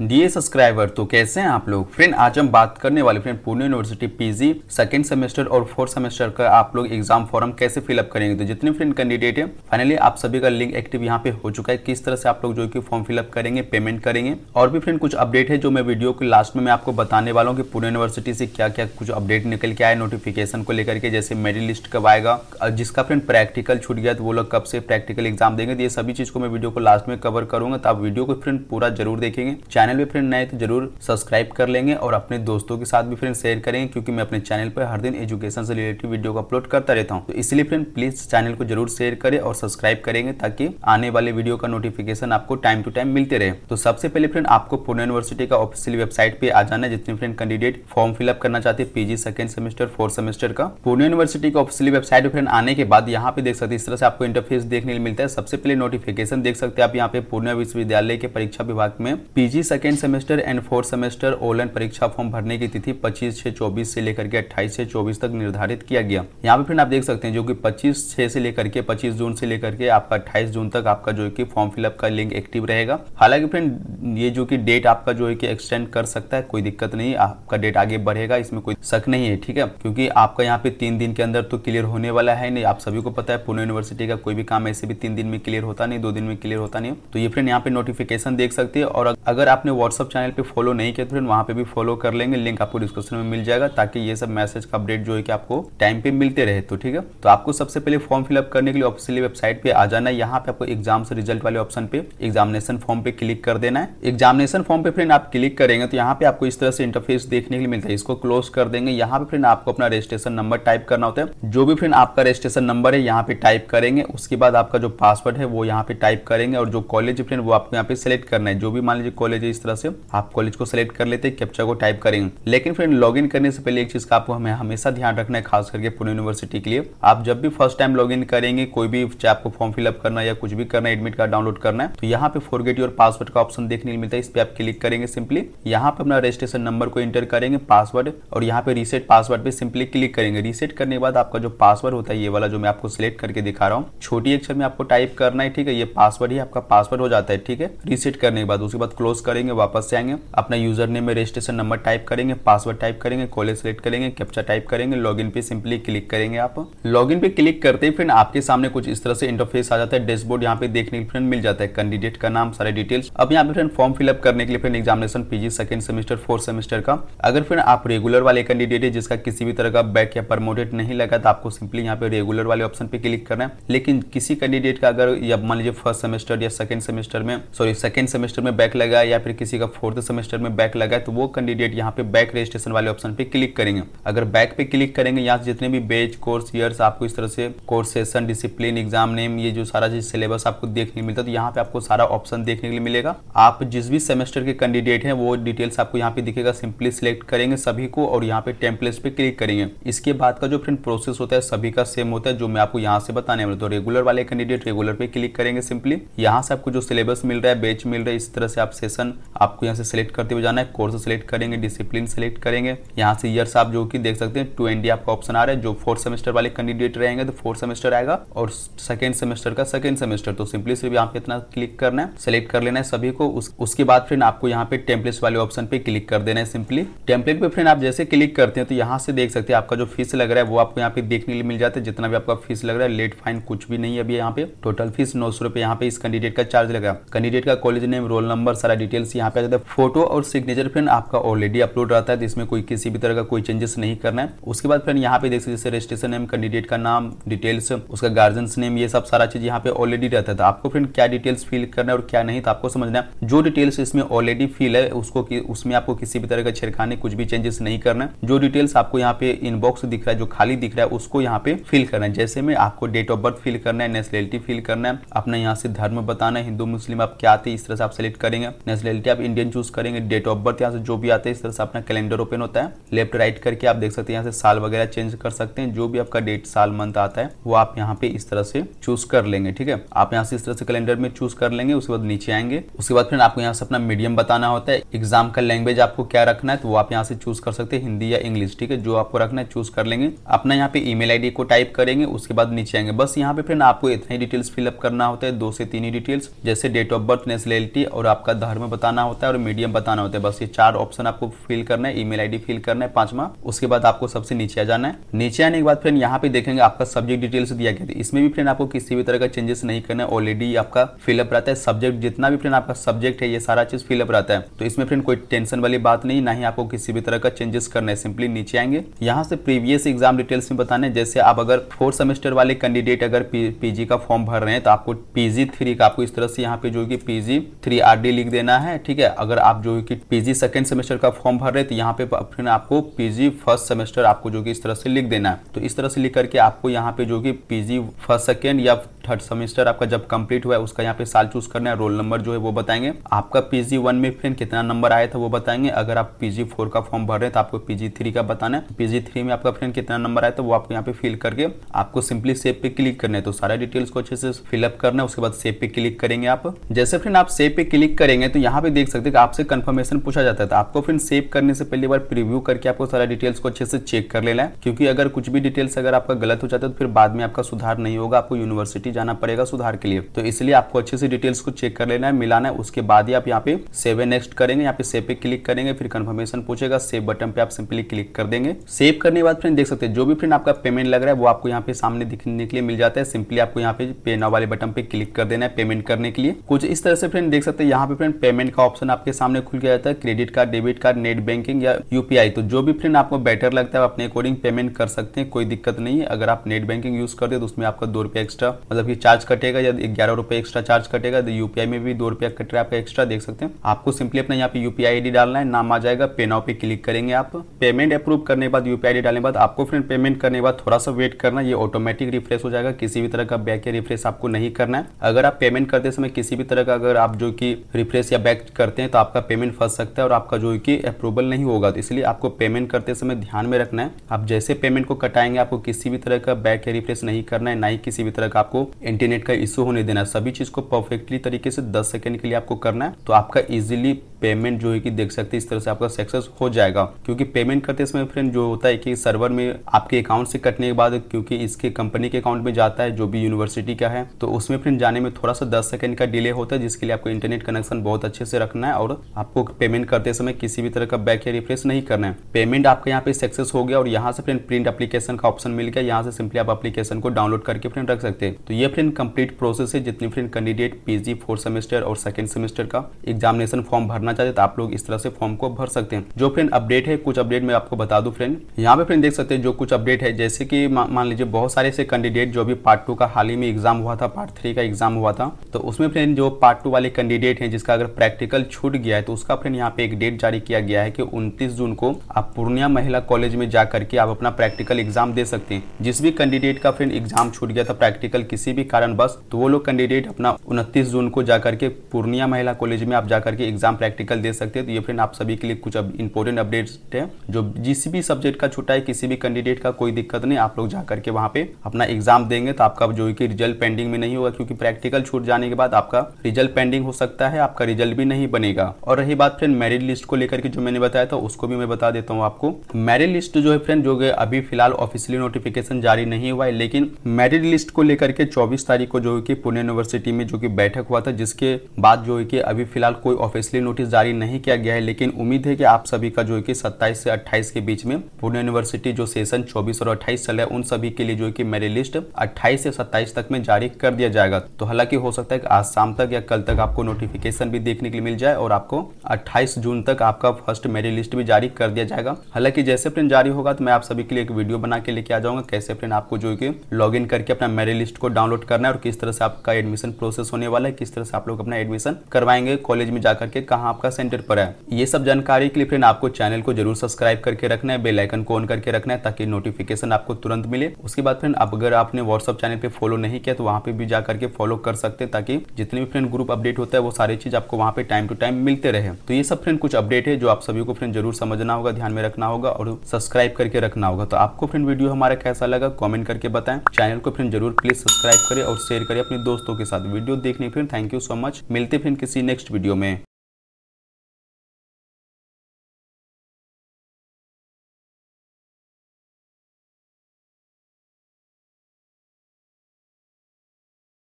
डिए subscriber तो कैसे हैं आप लोग फ्रेंड आज हम बात करने वाले friend Pune university PG second semester और फोर्थ सेमेस्टर का आप लोग एग्जाम फॉर्म कैसे फिलअप करेंगे तो जितने फ्रेंड कैंडिडेट हैं फाइनली आप सभी का लिंक एक्टिव यहां पे हो चुका है किस तरह से आप लोग जो कि फॉर्म फिलअप करेंगे पेमेंट करेंगे और भी फ्रेंड कुछ अपडेट है जो मैं वीडियो के लास्ट में मैं आपको बताने वाला हूँ कि पुणे यूनिवर्सिटी से क्या क्या कुछ अपडेट निकल के आए नोटिफिकेशन को लेकर के जैसे मेरिट लिस्ट कब आएगा जिसका फ्रेंड प्रैक्टिकल छूट गया तो वो लोग कब से प्रैक्टिकल एग्जाम देंगे तो ये सभी चीज को मैं वीडियो को लास्ट में कवर करूंगा तो आप वीडियो को फ्रेंड पूरा जरूर देखेंगे चैनल चैनल भी फ्रेंड नए तो जरूर सब्सक्राइब कर लेंगे और अपने दोस्तों के साथ भी फ्रेंड शेयर करेंगे क्योंकि मैं अपने चैनल पर हर दिन एजुकेशन से रिलेटेड वीडियो को अपलोड करता रहता हूँ तो इसलिए फ्रेंड प्लीज चैनल को जरूर शेयर करें और सब्सक्राइब करेंगे ताकि आने वाले वीडियो का नोटिफिकेशन आपको टाइम टू टाइम मिलते रहे तो सबसे पहले फ्रेंड आपको पुणे यूनिवर्सिटी का ऑफिशियल वेबसाइट पे आ जाना है जितने फ्रेंड कैंडिडेट फॉर्म फिलअप करना चाहते हैं PG second semester fourth semester का पुणे यूनिवर्सिटी का ऑफिशियल वेबसाइट फ्रेंड आने के बाद यहाँ पे देख सकते हैं इस तरह से आपको इंटरफेस देखने मिलता है सबसे पहले नोटिफिकेशन देख सकते हैं आप यहाँ पे पूर्णिया विश्वविद्यालय के परीक्षा विभाग में PG second semester and fourth semester online परीक्षा फॉर्म भरने की तिथि 25 से 24 से लेकर के 28 से 24 तक निर्धारित किया गया यहाँ पे फ्रेंड आप देख सकते हैं जो कि 25 छह से लेकर के 25 जून से लेकर के आपका 28 जून तक आपका जो है कि फॉर्म फिलअप का लिंक एक्टिव रहेगा हालांकि फ्रेंड ये जो की डेट आपका जो है कि एक्सटेंड कर सकता है कोई दिक्कत नहीं आपका डेट आगे बढ़ेगा इसमें कोई शक नहीं है ठीक है क्योंकि आपका यहाँ पे तीन दिन के अंदर तो क्लियर होने वाला है नहीं आप सभी को पता है पुणे यूनिवर्सिटी का कोई भी काम ऐसे भी तीन दिन में क्लियर होता नहीं दो दिन में क्लियर होता नहीं तो ये फ्रेंड यहाँ पे नोटिफिकेशन देख सकते हैं और अगर आप आपने व्हाट्सअप चैनल पे फॉलो नहीं किया तो फिर वहाँ पे भी फॉलो कर लेंगे लिंक आपको डिस्क्रिप्शन में मिल जाएगा ताकि ये सब मैसेज का अपडेट जो है कि आपको टाइम पे मिलते रहे तो ठीक है तो आपको सबसे पहले फॉर्म फिलअप करने के लिए ऑफिसियली वेबसाइट पे आ जाना है यहाँ पे आपको एग्जाम से रिजल्ट वाले ऑप्शन पे एग्जामिनेशन फॉर्म पे क्लिक कर देना है एग्जामिनेशन फॉर्म पे फ्रेंड आप क्लिक करेंगे तो यहाँ पे आपको इस तरह से इंटरफेस देखने के लिए मिलता है इसको क्लोज कर देंगे यहाँ पे फ्रेंड आपको अपना रजिस्ट्रेशन नंबर टाइप करना होता है जो भी फ्रेंड आपका रजिस्ट्रेशन नंबर है यहाँ पे टाइप करेंगे उसके बाद आपका जो पासवर्ड है वो यहाँ पे टाइप करेंगे और जो कॉलेज फ्रेंड वो आपको यहाँ पे सिलेक्ट करना है जो भी मान लीजिए कॉलेज इस तरह से आप कॉलेज को सिलेक्ट कर लेते हैं कैप्चा को टाइप करेंगे लेकिन फ्रेंड लॉग करने से पहले एक चीज का आपको हमें हमेशा ध्यान रखना है खास करके पुणे यूनिवर्सिटी के लिए आप जब भी फर्स्ट टाइम लॉग करेंगे कोई भी चाहे आपको फॉर्म फिलअप करना या कुछ भी करना है एडमिट कार्ड डाउनलोड करना है तो यहाँ पे फॉरगेट योर पासवर्ड का ऑप्शन देखने मिलता है इस पर आप क्लिक करेंगे सिंपली यहाँ पे अपना रजिस्ट्रेशन नंबर को इंटर करेंगे पासवर्ड और यहाँ पे रीसेट पासवर्ड पे सिंपली क्लिक करेंगे रीसेट करने के बाद आपका जो पासवर्ड होता है ये वाला जो मैं आपको सिलेक्ट करके दिखा रहा हूँ छोटी अक्षर में आपको टाइप करना है ठीक है ये पासवर्ड ही आपका पासवर्ड हो जाता है ठीक है रीसेट करने के बाद उसके बाद क्लोज करेंगे करेंगे वापस से आएंगे अपना यूजर नेम में रजिस्ट्रेशन नंबर टाइप करेंगे पासवर्ड टाइप करेंगे कॉलेज सेलेक्ट करेंगे कैप्चा टाइप करेंगे लॉगिन पे सिंपली क्लिक करेंगे आप लॉगिन पे क्लिक करते ही फ्रेंड आपके सामने कुछ इस तरह से इंटरफेस आ जाता है डैशबोर्ड यहाँ पे देखने के फ्रेंड मिल जाता है कैंडिडेट का नाम सारे डिटेल्स अब यहाँ पे फ्रेंड फॉर्म फिलअप करने के लिए friend examination PG second semester fourth semester का अगर फ्रेंड आप रेगुलर वाले कैंडिडेट है जिसका किसी भी तरह का बैक या प्रमोटेड नहीं लगा तो आपको सिंपली यहाँ पे रेगुलर वाले ऑप्शन पे क्लिक करना है लेकिन किसी कैंडिडेट का अगर मान लीजिए फर्स्ट सेमेस्टर या सेकंड सेमेस्टर में सॉरी सेकंड सेमेस्टर में बैक लगा या फिर फिर किसी का फोर्थ सेमेस्टर में बैक लगा है तो वो कैंडिडेट यहाँ पे बैक रजिस्ट्रेशन वाले ऑप्शन पे क्लिक करेंगे अगर बैक पे क्लिक करेंगे यहाँ से जितने भी बेच कोर्स ईयर्स आपको इस तरह से course session discipline exam name ये जो सारा चीज सिलेबस आपको देखने मिलता है तो यहाँ पे आपको सारा ऑप्शन देखने के लिए मिलेगा आप जिस भी सेमेस्टर के कैंडिडेट है वो डिटेल्स आपको यहाँ पे दिखेगा सिंपली सिलेक्ट करेंगे सभी को और यहाँ पे टेम्पलेट पे क्लिक करेंगे इसके बाद का जो फ्रेंड प्रोसेस होता है सभी का सेम होता है जो मैं आपको यहाँ से बताने वाला तो रेगुलर वाले कैंडिडेट रेगुलर पे क्लिक करेंगे सिंपली यहाँ से आपको जो सिलेबस मिल रहा है बेच मिल रहा है इस तरह से आप सेशन आपको यहाँ से सिलेक्ट करते हुए जाना है कोर्स सेलेक्ट करेंगे डिसिप्लिन सेलेक्ट करेंगे यहाँ से ईयर्स आप जो कि देख सकते हैं टू एंड आपका ऑप्शन आ रहा है जो फोर्थ सेमेस्टर वाले कैंडिडेट रहेंगे तो फोर्थ सेमेस्टर आएगा और सेकेंड सेमेस्टर का सेकेंड सेमेस्टर तो सिंपली सिर्फ यहाँ पे इतना क्लिक करना है सेलेक्ट कर लेना है सभी को उस, उसके बाद फिर आपको यहाँ पे टेम्पलेट वाले ऑप्शन पे क्लिक कर देना है सिंपली टेम्पलेट पे फिर आप जैसे क्लिक करते हैं तो यहाँ से देख सकते हैं आपका जो फीस लग रहा है वो आपको यहाँ पे देखने लिए मिल जाता है जितना भी आपका फीस लग रहा है लेट फाइन कुछ भी नहीं है अभी यहाँ पे टोटल फीस नौ सौ रुपए यहाँ पे इस कैंडिडेट का चार्ज लगा कैंडिडेट का कॉलेज नेम रोल नंबर सारा डिटेल्स फ्रेंड्स यहाँ पे आ जाते हैं फोटो और सिग्नेचर फ्रेंड आपका ऑलरेडी अपलोड रहता है तो इसमें कोई किसी भी तरह का कोई चेंजेस नहीं करना है उसके बाद फ्रेंड यहाँ पे देख सकते रजिस्ट्रेशन नेम कैंडिडेट का नाम डिटेल्स उसका गार्जियंस नेम ये सब सारा चीज यहाँ पे ऑलरेडी रहता था तो आपको फ्रेंड क्या डिटेल्स फिल करना है और क्या नहीं तो आपको समझना है जो डिटेल्स इसमें ऑलरेडी फिल है उसको उसमें आपको किसी भी तरह का छिड़काने कुछ भी चेंजेस नहीं करना है जो डिटेल्स आपको यहाँ पे इनबॉक्स दिख रहा है जो खाली दिख रहा है उसको यहाँ पे फिल करना है जैसे में आपको डेट ऑफ बर्थ फिल करना है नेशनलिटी फिल करना है अपना यहाँ से धर्म बताना है हिंदू मुस्लिम आप क्या थे इस तरह से आप सेलेक्ट करेंगे नेशनलिटी नेशनलिटी आप इंडियन चूज करेंगे डेट ऑफ बर्थ यहाँ से जो भी आते हैं इस तरह से अपना कैलेंडर ओपन होता है लेफ्ट राइट करके आप देख सकते हैं यहाँ से साल वगैरह चेंज कर सकते हैं जो भी आपका डेट साल मंथ आता है वो आप यहाँ पे इस तरह से चूज कर लेंगे ठीक है आप यहाँ से इस तरह से कैलेंडर में चूज कर लेंगे उसके बाद नीचे आएंगे उसके बाद फिर आपको यहाँ से अपना मीडियम बताना होता है एग्जाम का लैंग्वेज आपको क्या रखना है तो वो आप यहाँ से चूज कर सकते हैं हिंदी या इंग्लिश ठीक है जो आपको रखना है चूज कर लेंगे अपना यहाँ पे ईमेल आईडी को टाइप करेंगे उसके बाद नीचे आएंगे बस यहाँ पे फिर आपको इतना ही डिटेल्स फिलअप करना होता है दो से तीन ही डिटेल्स जैसे डेट ऑफ बर्थ नेशनलिटी और आपका धर्म बताना बताना होता है और मीडियम बताना होता है बस ये चार ऑप्शन आपको फिल करना है ईमेल आईडी फिल करना है पांचवा उसके बाद आपको सबसे नीचे आ जाना है नीचे आने के बाद फ्रेंड यहाँ पे देखेंगे आपका सब्जेक्ट डिटेल्स दिया गया था इसमें भी फ्रेंड आपको किसी भी तरह का चेंजेस नहीं करना है ऑलरेडी आपका फिलअप रहता है सब्जेक्ट जितना भी फ्रेंड आपका सब्जेक्ट है ये सारा चीज फिलअप रहता है तो इसमें फ्रेंड कोई टेंशन वाली बात नहीं ना ही आपको किसी भी तरह का चेंजेस करना है सिंपली नीचे आएंगे यहाँ से प्रीवियस एग्जाम डिटेल्स में बताने जैसे आप अगर फोर्थ सेमेस्टर वाले कैंडिडेट अगर पीजी का फॉर्म भर रहे हैं तो आपको पीजी थ्री का आपको इस तरह से यहाँ पे जो कि पीजी थ्री आर लिख देना है है ठीक है अगर आप जो कि पीजी सेकेंड सेमेस्टर का फॉर्म भर रहे तो यहाँ पे फिर आपको पीजी फर्स्ट सेमेस्टर आपको जो कि इस तरह से लिख देना है तो इस तरह से लिख करके आपको यहाँ पे जो कि पीजी फर्स्ट सेकेंड या थर्ड सेमेस्टर आपका जब कंप्लीट हुआ है उसका यहाँ पे साल चूज करना है रोल नंबर जो है वो बताएंगे आपका पीजी वन में फ्रेंड कितना नंबर आया था वो बताएंगे अगर आप पीजी फोर का फॉर्म भर रहे हैं तो आपको पीजी थ्री का बताना है पीजी थ्री में आपका फ्रेंड कितना नंबर आया था वो आपको यहाँ पे फिल करके आपको सिंपली सेव पे क्लिक करना है तो सारा डिटेल्स को अच्छे से फिलअप करना है उसके बाद सेव पे क्लिक करेंगे आप जैसे फ्रेंड आप सेव पे क्लिक करेंगे तो यहाँ यहाँ पे देख सकते हैं कि आपसे कंफर्मेशन पूछा जाता है तो आपको फिर सेव करने से पहले बार प्रीव्यू करके आपको सारा डिटेल्स को अच्छे से चेक कर लेना है क्योंकि अगर कुछ भी डिटेल्स अगर आपका गलत हो जाता है तो फिर बाद में आपका सुधार नहीं होगा आपको यूनिवर्सिटी जाना पड़ेगा सुधार के लिए तो इसलिए आपको अच्छे से डिटेल्स को चेक कर लेना है मिलाना है उसके बाद ही आप यहाँ पे सेव नेक्स्ट करेंगे यहाँ पे सेव पे क्लिक करेंगे फिर कंफर्मेशन पूछेगा सेव बटन पे आप सिंपली क्लिक कर देंगे सेव करने के बाद फ्रेंड देख सकते हैं जो भी फ्रेंड आपका पेमेंट लग रहा है वो आपको यहाँ पे सामने दिखने के लिए मिल जाता है सिंपली आपको यहाँ पे पे नाउ वाले बटन पे क्लिक कर देना है पेमेंट करने के लिए कुछ इस तरह से फ्रेंड देख सकते हैं यहाँ पे फ्रेंड पेमेंट पेमेंट का ऑप्शन आपके सामने खुल गया जाता है credit card debit card net banking या यूपीआई तो जो भी फ्रेंड आपको बेटर लगता है अपने अकॉर्डिंग पेमेंट कर सकते हैं कोई दिक्कत नहीं है अगर आप नेट बैंकिंग यूज करते तो उसमें आपका दो रुपया एक्स्ट्रा मतलब कि चार्ज कटेगा या ग्यारह रुपए एक्स्ट्रा चार्ज कटेगा तो यूपीआई में भी दो रुपया कट रहा है आपका एक्स्ट्रा देख सकते हैं आपको सिंपली अपना यहाँ पे यूपीआई आईडी डालना है नाम आ जाएगा पे नाउ पे क्लिक करेंगे आप पेमेंट अप्रूव करने के बाद यूपीआई डालने के बाद आपको फ्रेंड पेमेंट करने के बाद थोड़ा सा वेट करना ये ऑटोमेटिक रिफ्रेश हो जाएगा किसी भी तरह का बैक या रिफ्रेश आपको नहीं करना है अगर आप पेमेंट करते समय किसी भी तरह का अगर आप जो कि रिफ्रेश या बैक रिजेक्ट करते हैं तो आपका पेमेंट फंस सकता है और आपका जो कि अप्रूवल नहीं होगा तो इसलिए आपको पेमेंट करते समय ध्यान में रखना है आप जैसे पेमेंट को कटाएंगे आपको किसी भी तरह का बैक या रिफ्रेश नहीं करना है ना ही किसी भी तरह का आपको इंटरनेट का इश्यू होने देना सभी चीज़ को परफेक्टली तरीके से दस सेकेंड के लिए आपको करना है तो आपका इजिली पेमेंट जो है कि देख सकते हैं इस तरह से आपका सक्सेस हो जाएगा क्योंकि पेमेंट करते समय फ्रेंड जो होता है कि सर्वर में आपके अकाउंट से कटने के बाद क्योंकि इसके कंपनी के अकाउंट में जाता है जो भी यूनिवर्सिटी का है तो उसमें फ्रेंड जाने में थोड़ा सा दस सेकंड का डिले होता है जिसके लिए आपको इंटरनेट कनेक्शन बहुत अच्छे से रखना है और आपको पेमेंट करते समय किसी भी तरह का बैक या रिफ्रेश नहीं करना है पेमेंट आपका यहाँ पे सक्सेस हो गया और यहाँ से फ्रेंड प्रिंट एप्लीकेशन का ऑप्शन मिल गया यहाँ से सिंपली आप अपलीकेशन को डाउनलोड करके फ्रेंड रख सकते हैं तो ये फ्रेंड कंप्लीट प्रोसेस है जितनी friend candidate PG fourth semester और सेकेंड सेमेस्टर का एग्जामिनेशन फॉर्म भरना भरना चाहते तो आप लोग इस तरह से फॉर्म को भर सकते हैं जो फ्रेंड अपडेट है कुछ अपडेट मैं आपको बता दू फ्रेंड यहाँ पे फ्रेंड देख सकते हैं जो कुछ अपडेट है जैसे की मान लीजिए बहुत सारे ऐसे कैंडिडेट जो अभी पार्ट टू का हाल ही में एग्जाम हुआ था पार्ट थ्री का एग्जाम हुआ था तो उसमें फ्रेंड जो पार्ट टू वाले कैंडिडेट है जिसका अगर प्रैक्टिकल छूट गया है तो उसका फ्रेंड यहाँ पे एक डेट जारी किया गया है कि उन्तीस जून को आप पूर्णिया महिला कॉलेज में जा करके आप अपना प्रैक्टिकल एग्जाम दे सकते हैं जिस भी कैंडिडेट का फ्रेंड एग्जाम छूट गया था प्रैक्टिकल किसी भी कारण बस तो वो लोग कैंडिडेट अपना उनतीस जून को जाकर के पूर्णिया महिला कॉलेज में आप जाकर के एग्जाम प्रैक्टिकल प्रैक्टिकल दे सकते हैं तो ये फ्रेंड आप सभी के लिए कुछ अब इंपॉर्टेंट अपडेट्स है जो जिस भी सब्जेक्ट का छुटा है किसी भी कैंडिडेट का कोई दिक्कत नहीं आप लोग जा करके वहाँ पे अपना एग्जाम देंगे तो आपका जो कि रिजल्ट पेंडिंग में नहीं होगा क्योंकि प्रैक्टिकल छूट जाने के बाद आपका रिजल्ट पेंडिंग हो सकता है आपका रिजल्ट भी नहीं बनेगा और रही बात फ्रेंड मेरिट लिस्ट को लेकर के जो मैंने बताया था उसको भी मैं बता देता हूँ आपको मेरिट लिस्ट जो है फ्रेंड जो अभी फिलहाल ऑफिशियली नोटिफिकेशन जारी नहीं हुआ है लेकिन मेरिट लिस्ट को लेकर के चौबीस तारीख को जो है कि पुणे यूनिवर्सिटी में जो कि बैठक हुआ था जिसके बाद जो है कि अभी फिलहाल कोई ऑफिशियली नोटिस जारी नहीं किया गया है लेकिन उम्मीद है कि आप सभी का जो है कि 27 से 28 के बीच में पुणे यूनिवर्सिटी जो सेशन 24 और 28 चल रहा है उन सभी के लिए जो है कि मेरिट लिस्ट 28 से 27 तक में जारी कर दिया जाएगा तो हालांकि हो सकता है कि आज शाम तक या कल तक आपको नोटिफिकेशन भी देखने के लिए मिल जाए और आपको अट्ठाईस जून तक आपका फर्स्ट मेरिट लिस्ट भी जारी कर दिया जाएगा हालांकि जैसे प्रिंट जारी होगा तो मैं आप सभी के लिए एक वीडियो बना के लेके आ जाऊंगा कैसे प्रिंट आपको जो है कि लॉग करके अपना मेरिट लिस्ट को डाउनलोड करना है और किस तरह से आपका एडमिशन प्रोसेस होने वाला है किस तरह से आप लोग अपना एडमिशन करवाएंगे कॉलेज में जाकर के कहाँ आपका सेंटर पर है ये सब जानकारी के लिए फ्रेंड आपको चैनल को जरूर सब्सक्राइब करके रखना है बेलाइकन को ऑन करके रखना है ताकि नोटिफिकेशन आपको तुरंत मिले उसके बाद फ्रेंड आप अगर आपने व्हाट्सअप चैनल पर फॉलो नहीं किया तो वहाँ पे भी जा करके फॉलो कर सकते हैं ताकि जितने भी फ्रेंड ग्रुप अपडेट होता है वो सारी चीज आपको वहाँ पे टाइम टू टाइम मिलते रहे तो ये सब फ्रेंड कुछ अपडेट है जो आप सभी को फ्रेंड जरूर समझना होगा ध्यान में रखना होगा और सब्सक्राइब करके रखना होगा तो आपको फ्रेंड वीडियो हमारा कैसा लगा कॉमेंट करके बताएं चैनल को फ्रेंड जरूर प्लीज सब्सक्राइब करें और शेयर करें अपने दोस्तों के साथ वीडियो देखने फिर थैंक यू सो मच मिलते फिर किसी नेक्स्ट वीडियो में